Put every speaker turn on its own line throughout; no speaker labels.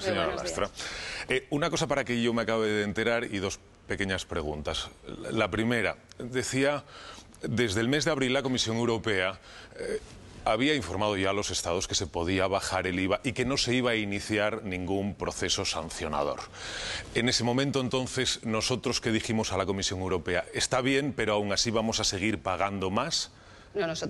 señora Lastra. Eh, una cosa para que yo me acabe de enterar y dos pequeñas preguntas. La primera, decía, desde el mes de abril la Comisión Europea... Eh, había informado ya a los estados que se podía bajar el IVA y que no se iba a iniciar ningún proceso sancionador. En ese momento, entonces, nosotros que dijimos a la Comisión Europea, está bien, pero aún así vamos a seguir pagando más.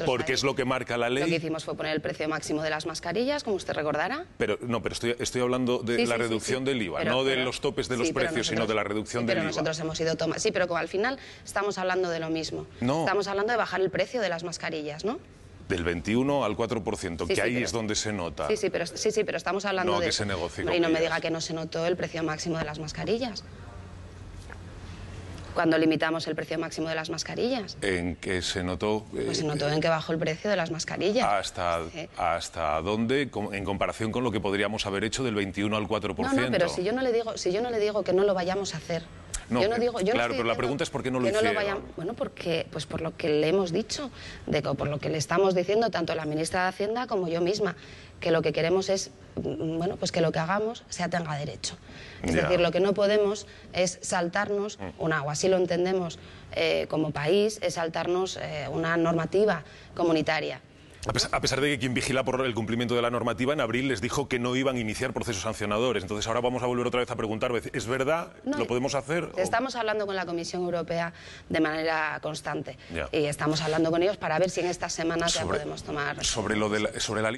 Porque es lo que marca la ley. Lo que hicimos
fue poner el precio máximo de las mascarillas, como usted recordará.
Pero no, pero estoy, hablando de la reducción del IVA, no de los topes de los precios, sino de la reducción del IVA. Pero nosotros
hemos ido tomando. Sí, pero como al final estamos hablando de lo mismo. No. Estamos hablando de bajar el precio de las mascarillas, ¿no?
del 21 al 4%, que ahí es donde se nota. Sí, sí,
pero, estamos hablando de... No, que se
negocie. Y no me diga
que no se notó el precio máximo de las mascarillas cuando limitamos el precio máximo de las mascarillas.
¿En qué se notó? Pues se eh, notó en
que bajó el precio de las
mascarillas. ¿Hasta, ¿hasta dónde en comparación con lo que podríamos haber hecho del 21 al 4%? No, no, pero si yo
no le digo, si yo no le digo que no lo vayamos a hacer, no, yo no eh, digo, yo claro, pero la
pregunta es por qué no lo hicieron.
bueno, porque, pues por lo que le hemos dicho, de, por lo que le estamos diciendo tanto la ministra de Hacienda como yo misma, que lo que queremos es, mm, bueno, pues que lo que hagamos sea tenga derecho. Es decir, lo que no podemos es saltarnos mm. una, agua, así lo entendemos eh, como país, es saltarnos eh, una normativa comunitaria.
A pesar, de que quien vigila por el cumplimiento de la normativa en abril les dijo que no iban a iniciar procesos sancionadores. Entonces ahora vamos a volver otra vez a preguntar, ¿es verdad? ¿Lo podemos hacer?
Estamos hablando con la Comisión Europea de manera constante y estamos hablando con ellos para ver si en estas semanas ya podemos tomar...
Sobre, lo sobre la